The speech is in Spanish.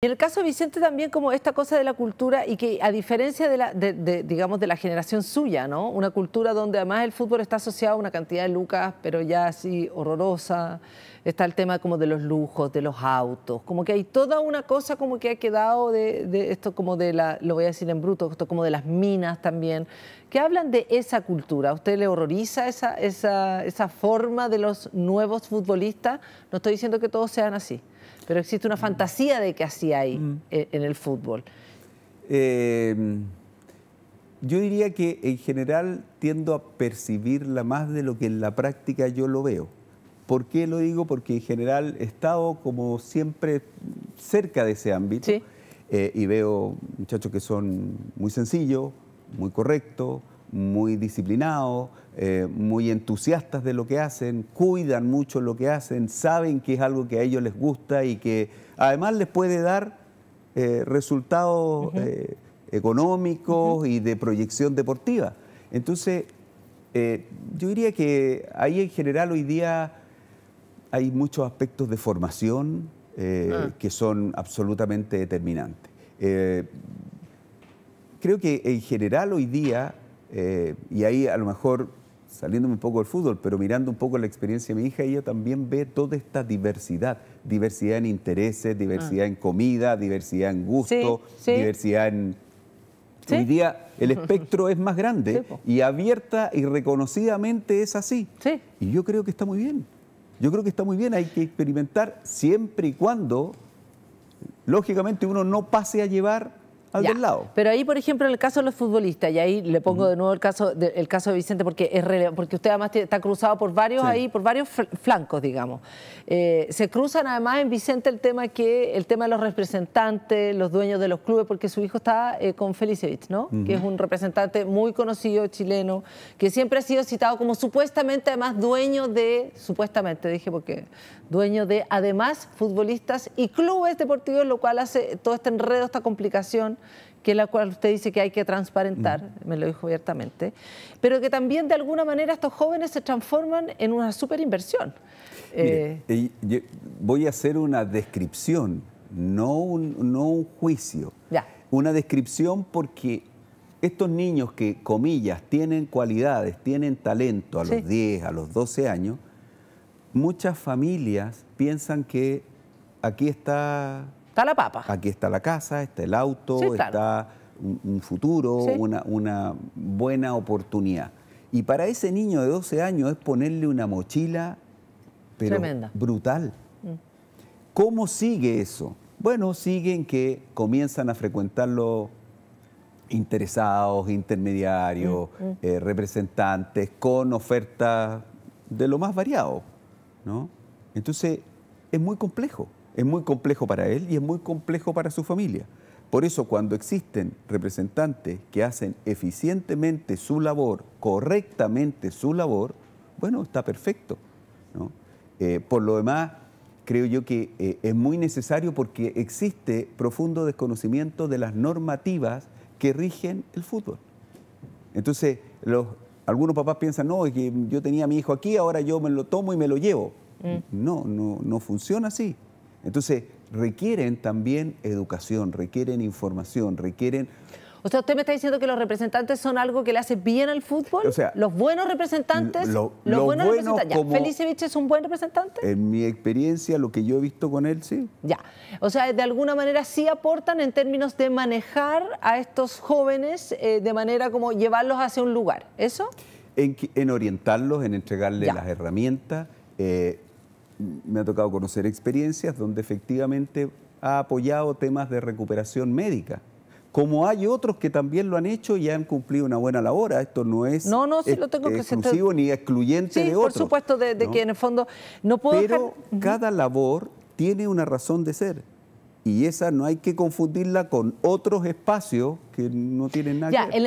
En el caso de Vicente también como esta cosa de la cultura y que a diferencia de la, digamos, de la generación suya, ¿no? Una cultura donde además el fútbol está asociado a una cantidad de lucas, pero ya así horrorosa. Está el tema como de los lujos, de los autos, como que hay toda una cosa como que ha quedado de, esto como de la, lo voy a decir en bruto, esto como de las minas también, que hablan de esa cultura. ¿A usted le horroriza esa, esa, esa forma de los nuevos futbolistas? No estoy diciendo que todos sean así pero existe una mm. fantasía de que así hay mm. e, en el fútbol. Em, yo diría que en general tiendo a percibirla más de lo que en la práctica yo lo veo. ¿Por qué lo digo? Porque en general he estado como siempre cerca de ese ámbito eh, y veo muchachos que son muy sencillos, muy correctos, muy disciplinados, eh, muy entusiastas de lo que hacen, cuidan mucho lo que hacen, saben que es algo que a ellos les gusta y que además les puede dar eh, resultados eh, económicos y de proyección deportiva. Entonces, yo diría que ahí en general hoy día hay muchos aspectos de formación ah. que son absolutamente determinantes. creo que en general hoy día eh, y ahí a lo mejor saliéndome un poco del fútbol, pero mirando un poco la experiencia de mi hija, ella también ve toda esta diversidad, diversidad en intereses, diversidad ah. en comida, diversidad en gusto, diversidad en... Hoy día el espectro es más grande y abierta y reconocidamente es así. Y yo creo que está muy bien. Yo creo que está muy bien, hay que experimentar siempre y cuando, lógicamente, uno no pase a llevar pero ahí, por ejemplo, en el caso de los futbolistas, y ahí le pongo de nuevo el caso de, caso de Vicente porque es porque usted además está cruzado por varios ahí, por varios flancos, digamos. Eh, se cruzan además en Vicente el tema que el tema de los representantes, los dueños de los clubes, porque su hijo está eh, con Felicevich, ¿no? Que es un representante muy conocido chileno que siempre ha sido citado como supuestamente además dueño de supuestamente dije porque dueño de además futbolistas y clubes deportivos, lo cual hace todo este enredo, esta complicación que la cual usted dice que hay que transparentar, mm. me lo dijo abiertamente, pero que también de alguna manera estos jóvenes se transforman en una super inversión eh, eh, voy a hacer una descripción, no un, no un juicio. Una descripción porque estos niños que, comillas, tienen cualidades, tienen talento a los 10, a los 12 años, muchas familias piensan que aquí está la papa. Aquí está la casa, está el auto, está un, futuro, una, buena oportunidad. Y para ese niño de 12 años es ponerle una mochila, pero brutal. Mm. ¿Cómo sigue eso? Bueno, siguen que comienzan a frecuentar los interesados, intermediarios, mm, mm. Eh, representantes, con ofertas de lo más variado. ¿no? Entonces, es muy complejo es muy complejo para él y es muy complejo para su familia. Por eso cuando existen representantes que hacen eficientemente su labor, correctamente su labor, bueno, está perfecto. Eh, por lo demás, creo yo que eh, es muy necesario porque existe profundo desconocimiento de las normativas que rigen el fútbol. Entonces, algunos papás piensan, no, es que yo tenía a mi hijo aquí, ahora yo me lo tomo y me lo llevo. Mm. No, no, no funciona así. Entonces, requieren también educación, requieren información, requieren... O sea, usted me está diciendo que los representantes son algo que le hace bien al fútbol. O sea, los buenos representantes. los buenos como... representantes. es un buen representante? En mi experiencia, lo que yo he visto con él, sí. Ya. O sea, de alguna manera sí aportan en términos de manejar a estos jóvenes eh, de manera como llevarlos hacia un lugar. ¿Eso? En, orientarlos, en entregarles las herramientas. Eh, me ha tocado conocer experiencias donde efectivamente ha apoyado temas de recuperación médica. Como hay otros que también lo han hecho y han cumplido una buena labor. Ah, esto no es no, no, tengo exclusivo ni excluyente de otros. por supuesto, de, que en el fondo no puedo... Pero cada labor tiene una razón de ser y esa no hay que confundirla con otros espacios que no tienen nada que ver.